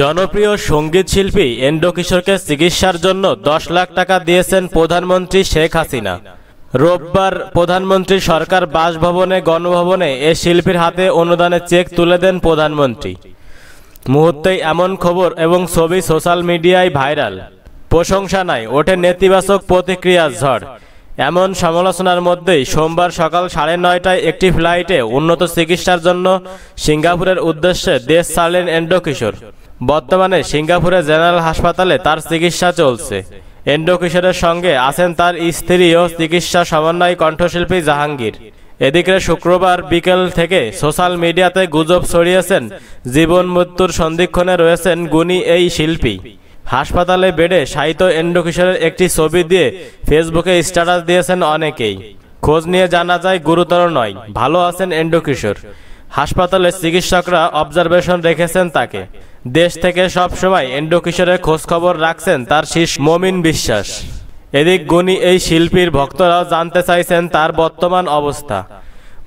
জনপ্রিয় সঙ্গীত শিল্পী কিশোরকে চিকিৎসার জন্য দশ লাখ টাকা দিয়েছেন প্রধানমন্ত্রী শেখ হাসিনা রোববার প্রধানমন্ত্রী সরকার বাসভবনে গণভবনে এ শিল্পীর হাতে অনুদানের চেক তুলে দেন প্রধানমন্ত্রী মুহূর্তেই এমন খবর এবং ছবি সোশ্যাল মিডিয়ায় ভাইরাল প্রশংসা নাই ওঠে নেতিবাচক প্রতিক্রিয়ার ঝড় এমন সমালোচনার মধ্যেই সোমবার সকাল সাড়ে নয়টায় একটি ফ্লাইটে উন্নত চিকিৎসার জন্য সিঙ্গাপুরের উদ্দেশ্যে দেশ ছাড়লেন এন্ডোকিশোর কিশোর বর্তমানে সিঙ্গাপুরের জেনারেল হাসপাতালে তার চিকিৎসা চলছে এন্ডোকিশোরের কিশোরের সঙ্গে আছেন তার স্ত্রী ও চিকিৎসা সমন্বয় কণ্ঠশিল্পী জাহাঙ্গীর এদিকে শুক্রবার বিকেল থেকে সোশ্যাল মিডিয়াতে গুজব ছড়িয়েছেন জীবন মৃত্যুর সন্ধিক্ষণে রয়েছেন গুণী এই শিল্পী হাসপাতালে বেডে সাহিত্য এন্ডোকিশোরের কিশোরের একটি ছবি দিয়ে ফেসবুকে স্ট্যাটাস দিয়েছেন অনেকেই খোঁজ নিয়ে জানা যায় গুরুতর নয় ভালো আছেন এন্ডোকিশোর কিশোর হাসপাতালে চিকিৎসকরা অবজারভেশন রেখেছেন তাকে দেশ থেকে সবসময় এন্ডো কিশোরের খোঁজখবর রাখছেন তার শীর্ষ মমিন বিশ্বাস এদিক গুণী এই শিল্পীর ভক্তরাও জানতে চাইছেন তার বর্তমান অবস্থা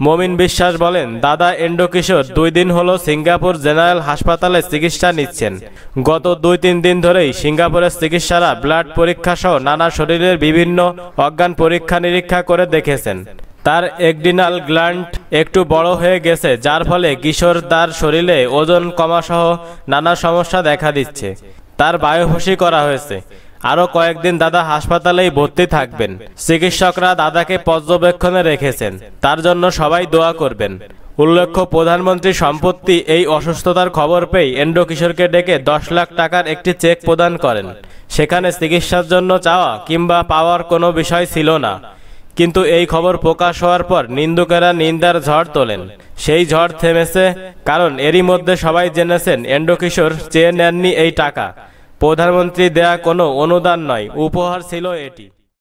মমিন বিশ্বাস বলেন দাদা এন্ডো কিশোর দুই দিন হলো সিঙ্গাপুর জেনারেল হাসপাতালে চিকিৎসা নিচ্ছেন গত দুই তিন দিন ধরেই সিঙ্গাপুরের চিকিৎসারা ব্লাড পরীক্ষা সহ নানা শরীরের বিভিন্ন অজ্ঞান পরীক্ষা নিরীক্ষা করে দেখেছেন তার একডিনাল গ্ল্যান্ড একটু বড় হয়ে গেছে যার ফলে কিশোর তার শরীরে ওজন কমাসহ নানা সমস্যা দেখা দিচ্ছে তার বায়োভসি করা হয়েছে আরও কয়েকদিন দাদা হাসপাতালেই ভর্তি থাকবেন চিকিৎসকরা দাদাকে পর্যবেক্ষণে রেখেছেন তার জন্য সবাই দোয়া করবেন উল্লেখ্য প্রধানমন্ত্রী সম্পত্তি এই অসুস্থতার খবর পেয়ে এন্ডো কিশোরকে ডেকে দশ লাখ টাকার একটি চেক প্রদান করেন সেখানে চিকিৎসার জন্য চাওয়া কিংবা পাওয়ার কোনো বিষয় ছিল না কিন্তু এই খবর প্রকাশ হওয়ার পর নিন্দুকেরা নিন্দার ঝড় তোলেন সেই ঝড় থেমেছে কারণ এরই মধ্যে সবাই জেনেছেন এন্ডকিশোর চেয়ে নেননি এই টাকা প্রধানমন্ত্রী দেয়া কোনো অনুদান নয় উপহার ছিল এটি